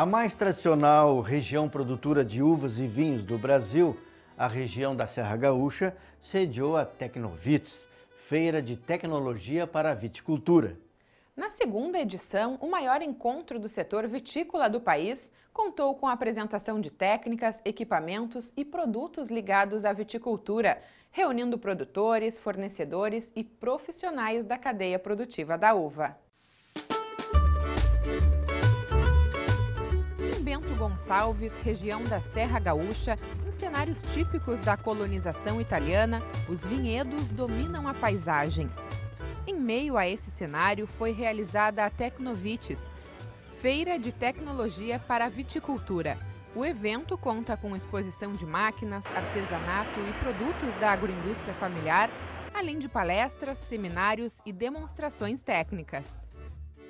A mais tradicional região produtora de uvas e vinhos do Brasil, a região da Serra Gaúcha, sediou a Tecnovits, Feira de Tecnologia para a Viticultura. Na segunda edição, o maior encontro do setor vitícola do país contou com a apresentação de técnicas, equipamentos e produtos ligados à viticultura, reunindo produtores, fornecedores e profissionais da cadeia produtiva da uva. Gonçalves, região da Serra Gaúcha, em cenários típicos da colonização italiana, os vinhedos dominam a paisagem. Em meio a esse cenário foi realizada a Tecnovites, Feira de Tecnologia para a Viticultura. O evento conta com exposição de máquinas, artesanato e produtos da agroindústria familiar, além de palestras, seminários e demonstrações técnicas.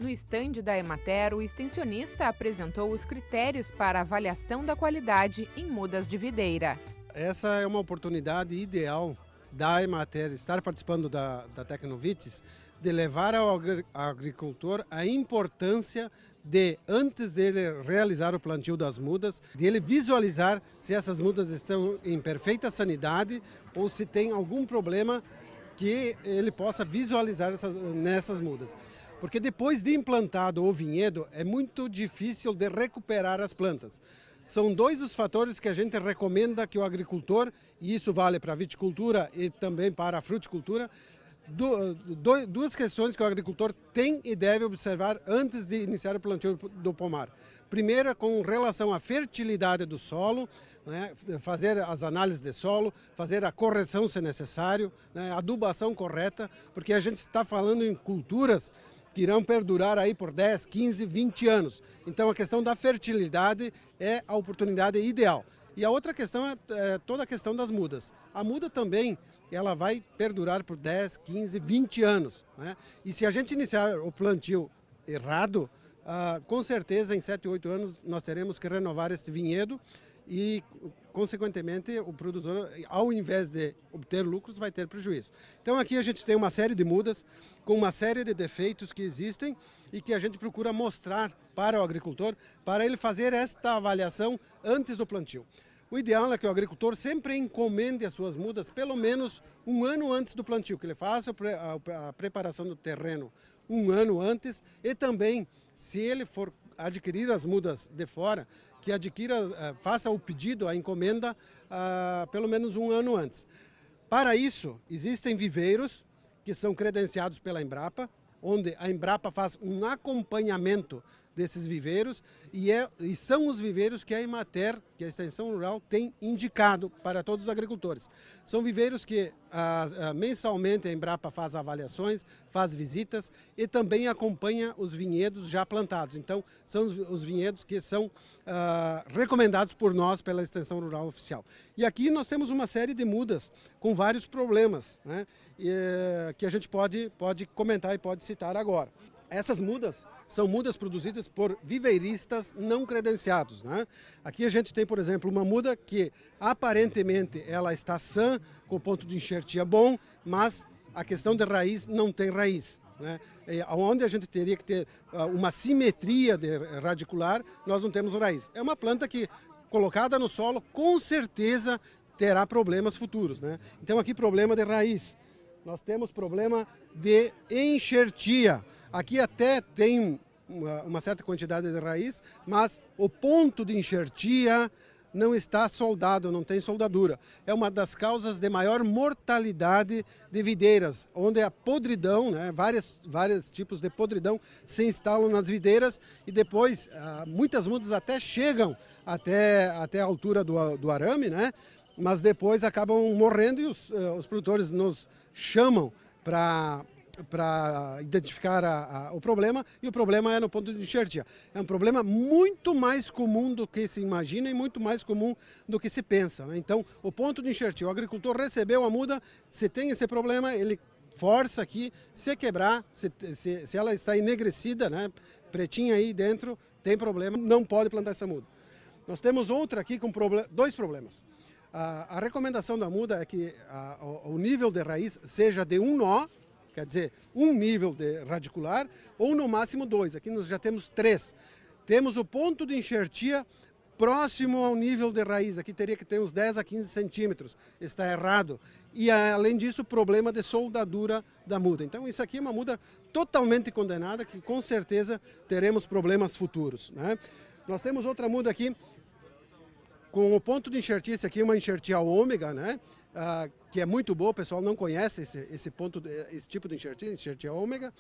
No estande da Emater, o extensionista apresentou os critérios para avaliação da qualidade em mudas de videira. Essa é uma oportunidade ideal da Emater estar participando da, da Tecnovites, de levar ao agricultor a importância de, antes dele realizar o plantio das mudas, de ele visualizar se essas mudas estão em perfeita sanidade ou se tem algum problema que ele possa visualizar essas, nessas mudas. Porque depois de implantado o vinhedo, é muito difícil de recuperar as plantas. São dois os fatores que a gente recomenda que o agricultor, e isso vale para a viticultura e também para a fruticultura, duas questões que o agricultor tem e deve observar antes de iniciar o plantio do pomar. Primeira, com relação à fertilidade do solo, né, fazer as análises de solo, fazer a correção se necessário, né, adubação correta, porque a gente está falando em culturas que irão perdurar aí por 10, 15, 20 anos. Então a questão da fertilidade é a oportunidade ideal. E a outra questão é, é, toda a questão das mudas. A muda também ela vai perdurar por 10, 15, 20 anos. Né? E se a gente iniciar o plantio errado, ah, com certeza em 7, 8 anos nós teremos que renovar este vinhedo e consequentemente, o produtor, ao invés de obter lucros, vai ter prejuízo. Então, aqui a gente tem uma série de mudas, com uma série de defeitos que existem e que a gente procura mostrar para o agricultor, para ele fazer esta avaliação antes do plantio. O ideal é que o agricultor sempre encomende as suas mudas pelo menos um ano antes do plantio, que ele faça a preparação do terreno um ano antes e também, se ele for adquirir as mudas de fora, que adquira, eh, faça o pedido, a encomenda, ah, pelo menos um ano antes. Para isso, existem viveiros que são credenciados pela Embrapa, onde a Embrapa faz um acompanhamento desses viveiros e, é, e são os viveiros que a Imater, que a Extensão Rural, tem indicado para todos os agricultores. São viveiros que a, a, mensalmente a Embrapa faz avaliações, faz visitas e também acompanha os vinhedos já plantados. Então, são os, os vinhedos que são ah, recomendados por nós pela Extensão Rural Oficial. E aqui nós temos uma série de mudas com vários problemas né, e, que a gente pode, pode comentar e pode citar agora. Essas mudas são mudas produzidas por viveiristas não credenciados. Né? Aqui a gente tem, por exemplo, uma muda que aparentemente ela está sã, com ponto de enxertia é bom, mas a questão de raiz não tem raiz. Né? onde a gente teria que ter ah, uma simetria radicular, nós não temos raiz. É uma planta que, colocada no solo, com certeza terá problemas futuros. Né? Então aqui problema de raiz. Nós temos problema de enxertia. Aqui até tem uma, uma certa quantidade de raiz, mas o ponto de enxertia não está soldado, não tem soldadura. É uma das causas de maior mortalidade de videiras, onde a podridão, né, vários, vários tipos de podridão se instalam nas videiras e depois ah, muitas mudas até chegam até, até a altura do, do arame, né, mas depois acabam morrendo e os, eh, os produtores nos chamam para para identificar a, a, o problema e o problema é no ponto de enxertia. É um problema muito mais comum do que se imagina e muito mais comum do que se pensa. Né? Então, o ponto de enxertia, o agricultor recebeu a muda, se tem esse problema, ele força aqui, se quebrar, se, se, se ela está enegrecida, né, pretinha aí dentro, tem problema, não pode plantar essa muda. Nós temos outra aqui com dois problemas. A, recomendação da muda é que o nível de raiz seja de um nó, quer dizer, um nível de radicular, ou no máximo dois. Aqui nós já temos três. Temos o ponto de enxertia próximo ao nível de raiz, aqui teria que ter uns 10 a 15 centímetros, está errado. E ah, além disso, problema de soldadura da muda. Então isso aqui é uma muda totalmente condenada, que com certeza teremos problemas futuros. Né? Nós temos outra muda aqui com o ponto de enxertia, esse aqui é uma enxertia ômega, né? Ah, que é muito boa, o pessoal não conhece esse, esse ponto, eh, esse tipo de enxertia, enxertia ômega.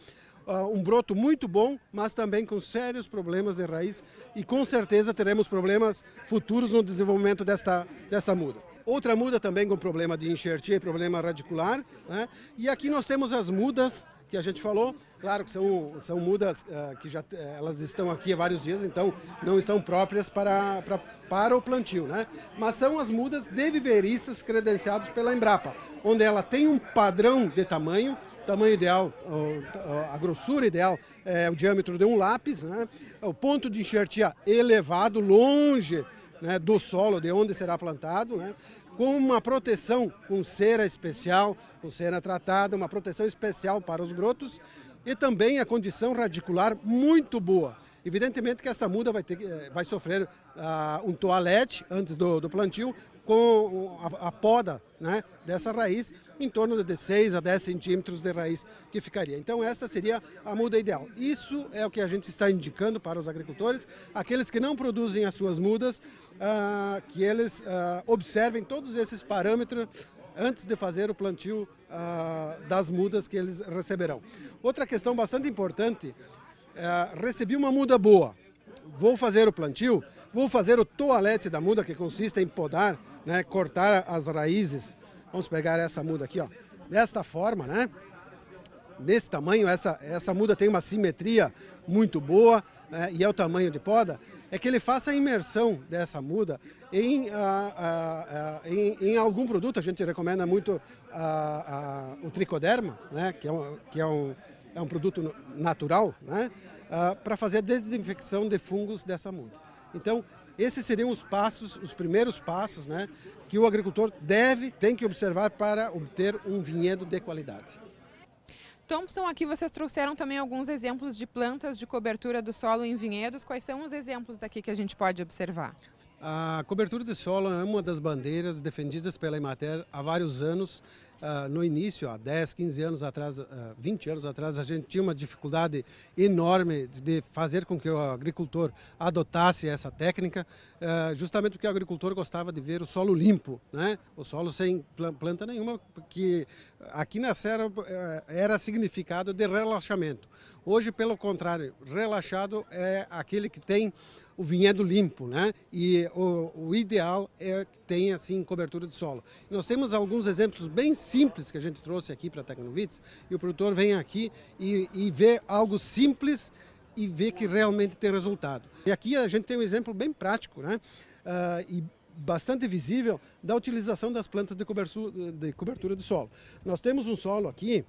Uh, um broto muito bom, mas também com sérios problemas de raiz e com certeza teremos problemas futuros no desenvolvimento desta, dessa muda. Outra muda também com problema de enxertia e problema radicular. Né? E aqui nós temos as mudas que a gente falou. Claro que são, são mudas uh, que já eh, elas estão aqui há vários dias, então não estão próprias para, para, para o plantio, né? Mas são as mudas de viveristas credenciados pela Embrapa, onde ela tem um padrão de tamanho tamanho ideal, a grossura ideal é o diâmetro de um lápis, né? o ponto de enxertia elevado, longe né, do solo, de onde será plantado, né, com uma proteção com cera especial, com cera tratada, uma proteção especial para os brotos e também a condição radicular muito boa. Evidentemente que essa muda vai, ter, eh, vai sofrer uh, um toalete antes do, do plantio, com a, a poda né, dessa raiz, em torno de 6 a 10 centímetros de raiz que ficaria. Então essa seria a muda ideal. Isso é o que a gente está indicando para os agricultores, aqueles que não produzem as suas mudas, ah, que eles ah, observem todos esses parâmetros antes de fazer o plantio ah, das mudas que eles receberão. Outra questão bastante importante, ah, recebi uma muda boa, vou fazer o plantio, vou fazer o toalete da muda, que consiste em podar né, cortar as raízes. Vamos pegar essa muda aqui, ó. Desta forma, né? Desse tamanho, essa, essa muda tem uma simetria muito boa né, e é o tamanho de poda, é que ele faça a imersão dessa muda em, ah, ah, ah em, em, algum produto. A gente recomenda muito ah, ah, o tricoderma, né, que, é um, que é um, é um produto natural, né, ah, para fazer a desinfecção de fungos dessa muda. Então, esses seriam os passos, os primeiros passos, né, que o agricultor deve, tem que observar para obter um vinhedo de qualidade. Thompson, aqui vocês trouxeram também alguns exemplos de plantas de cobertura do solo em vinhedos. Quais são os exemplos aqui que a gente pode observar? A cobertura de solo é uma das bandeiras defendidas pela Emater há vários anos Uh, no início, há 10, 15 anos atrás, uh, ah, 20 anos atrás, a gente tinha uma dificuldade enorme de fazer com que o agricultor adotasse essa técnica, uh, justamente porque o agricultor gostava de ver o solo limpo, né? o solo sem planta nenhuma, que aqui na Serra eh, era significado de relaxamento. Hoje, pelo contrário, relaxado é aquele que tem o vinhedo limpo, né? E o, o ideal é que tenha, assim, cobertura de solo. Nós temos alguns exemplos bem simples simples que a gente trouxe aqui para a Tecnovits e o produtor vem aqui e, e vê algo simples e vê que realmente tem resultado. E aqui a gente tem um exemplo bem prático, né? Uh, e bastante visível da utilização das plantas de cobertura, de cobertura de solo. Nós temos um solo aqui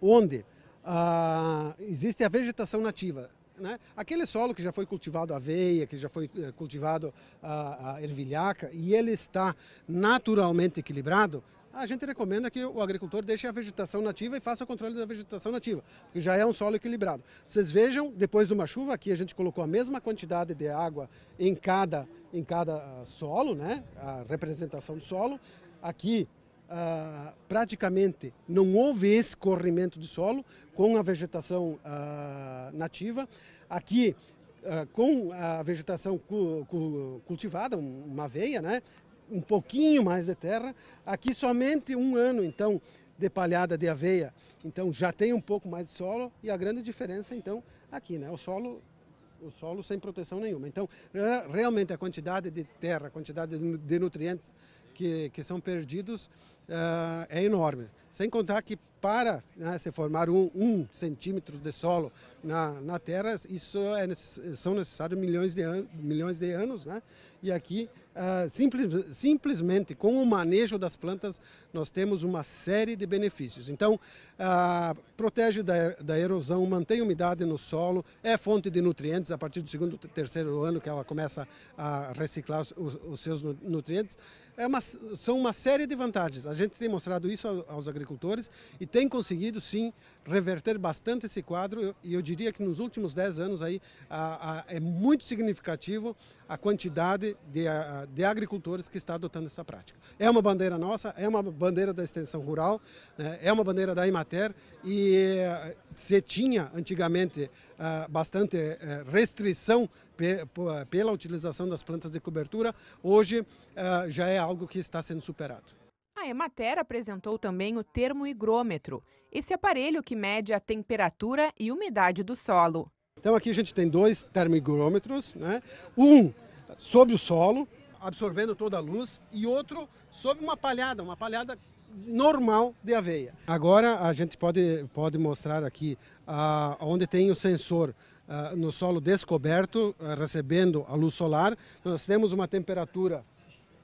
onde ah, existe a vegetação nativa. Né? Aquele solo que já foi cultivado aveia, que já foi eh, cultivado a, a ervilhaca, e ele está naturalmente equilibrado, a gente recomenda que o agricultor deixe a vegetação nativa e faça o controle da vegetação nativa, porque já é um solo equilibrado. Vocês vejam, depois de uma chuva, aqui a gente colocou a mesma quantidade de água em cada, em cada ah, solo, né? a representação do solo. Aqui ah, praticamente não houve escorrimento de solo com a vegetação ah, nativa. Aqui, com a vegetação cu, cu, cultivada, uma veia, né? um pouquinho mais de terra. Aqui somente um ano, então, de palhada de aveia. Então já tem um pouco mais de solo e a grande diferença, então, aqui, né? O solo o solo sem proteção nenhuma. Então, realmente a quantidade de terra, a quantidade de nutrientes que, que são perdidos uh, é enorme. Sem contar que para né, se formar um, um, centímetro de solo na, na Terra, isso é, são necessários milhões de, an, milhões de anos, né? E aqui, uh, simples, simplesmente com o manejo das plantas, nós temos uma série de benefícios. Então, uh, protege da, da erosão, mantém umidade no solo, é fonte de nutrientes a partir do segundo, terceiro ano que ela começa a reciclar os, os seus nutrientes. É uma, são uma série de vantagens. A gente tem mostrado isso aos agricultores e tem conseguido sim reverter bastante esse quadro e eu diria que nos últimos 10 anos aí a, a, é muito significativo a quantidade de, a, de agricultores que está adotando essa prática. É uma bandeira nossa, é uma bandeira da extensão rural, né, é uma bandeira da Imater e eh, se tinha antigamente ah, bastante eh, restrição pela utilização das plantas de cobertura, hoje ah, já é algo que está sendo superado. Emater apresentou também o termohigrômetro, esse aparelho que mede a temperatura e umidade do solo. Então aqui a gente tem dois termohigrômetros, né? um sob o solo, absorvendo toda a luz, e outro sob uma palhada, uma palhada normal de aveia. Agora a gente pode, pode mostrar aqui ah, onde tem o sensor ah, no solo descoberto, ah, recebendo a luz solar. Nós temos uma temperatura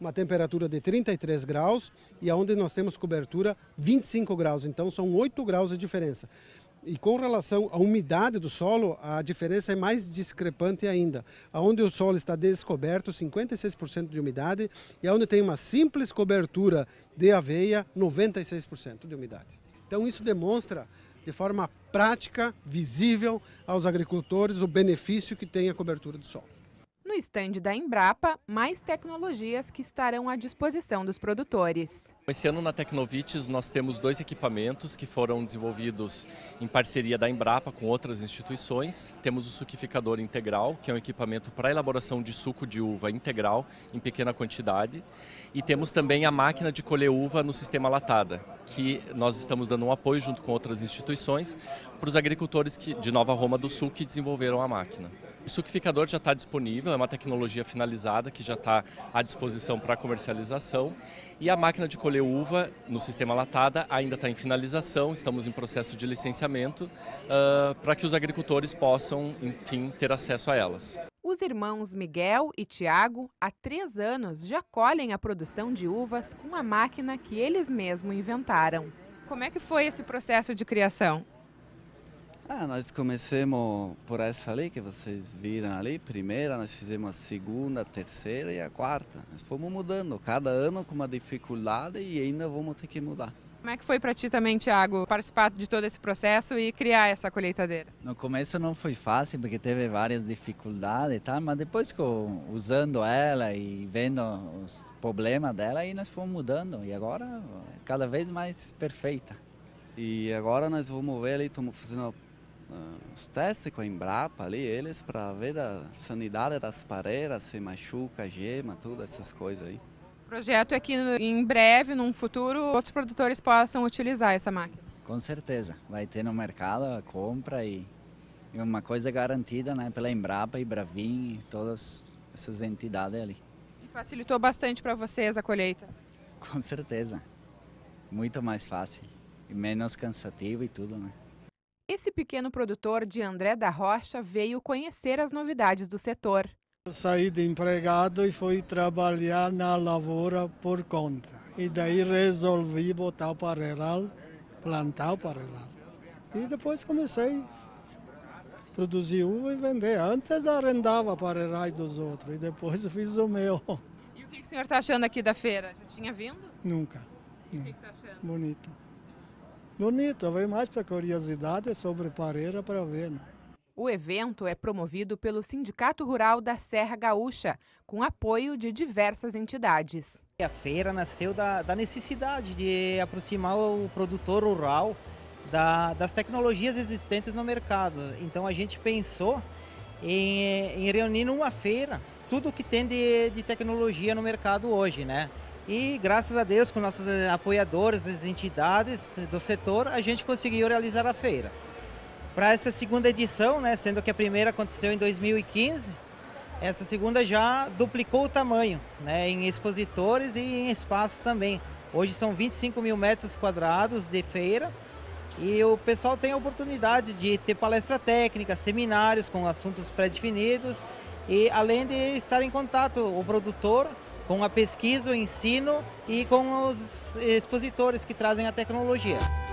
uma temperatura de 33 graus e onde nós temos cobertura 25 graus, então são 8 graus de diferença. E com relação à umidade do solo, a diferença é mais discrepante ainda. Onde o solo está descoberto, 56% de umidade, e onde tem uma simples cobertura de aveia, 96% de umidade. Então isso demonstra de forma prática, visível aos agricultores, o benefício que tem a cobertura do solo estande da Embrapa mais tecnologias que estarão à disposição dos produtores. Esse ano na Tecnovites nós temos dois equipamentos que foram desenvolvidos em parceria da Embrapa com outras instituições. Temos o suquificador integral, que é um equipamento para elaboração de suco de uva integral em pequena quantidade, e temos também a máquina de colher uva no sistema latada, que nós estamos dando um apoio junto com outras instituições para os agricultores de Nova Roma do Sul que desenvolveram a máquina. O suquificador já está disponível, é uma tecnologia finalizada que já está à disposição para comercialização. E a máquina de colher uva no sistema latada ainda está em finalização, estamos em processo de licenciamento, uh, ah, para que os agricultores possam, enfim, ter acesso a elas. Os irmãos Miguel e Tiago, há três anos, já colhem a produção de uvas com a máquina que eles mesmos inventaram. Como é que foi esse processo de criação? Ah, nós começamos por essa ali que vocês viram ali, primeira, nós fizemos a segunda, a terceira e a quarta. Nós fomos mudando, cada ano com uma dificuldade e ainda vamos ter que mudar. Como é que foi para ti também, Tiago, participar de todo esse processo e criar essa colheitadeira? No começo não foi fácil porque teve várias dificuldades, tá? Mas depois com usando ela e vendo os problemas dela, aí nós fomos mudando e agora é cada vez mais perfeita. E agora nós vamos ver ali, estamos fazendo ah, os testes com a Embrapa ali, eles para ver a sanidade das pareiras, se machuca, gema, tudo essas coisas aí. O projeto é que em breve, num futuro, outros produtores possam utilizar essa máquina. Com certeza, vai ter no mercado a compra e, e uma coisa garantida né, pela Embrapa e Bravin e todas essas entidades ali. E facilitou bastante para vocês a colheita? Com certeza, muito mais fácil e menos cansativo e tudo, né? Esse pequeno produtor de André da Rocha veio conhecer as novidades do setor. Eu saí de empregado e fui trabalhar na lavoura por conta. E daí resolvi botar o parreiral, plantar o parreiral. E depois comecei a produzir uva e vender. Antes arrendava parreirais dos outros e depois fiz o meu. E o que o senhor está achando aqui da feira? Já tinha vindo? Nunca. O que está achando? Bonita. Bonito, vem mais para curiosidade é sobre Pareira para ver. Né? O evento é promovido pelo Sindicato Rural da Serra Gaúcha, com apoio de diversas entidades. A feira nasceu da, da necessidade de aproximar o produtor rural da, das tecnologias existentes no mercado. Então a gente pensou em, em reunir numa feira tudo o que tem de, de tecnologia no mercado hoje, né? E graças a Deus, com nossos eh, apoiadores, as entidades do setor, a gente conseguiu realizar a feira. Para essa segunda edição, né, sendo que a primeira aconteceu em 2015, essa segunda já duplicou o tamanho, né, em expositores e em espaço também. Hoje são 25 mil metros quadrados de feira e o pessoal tem a oportunidade de ter palestra técnica, seminários com assuntos pré-definidos e além de estar em contato o produtor com a pesquisa, o ensino e com os expositores que trazem a tecnologia.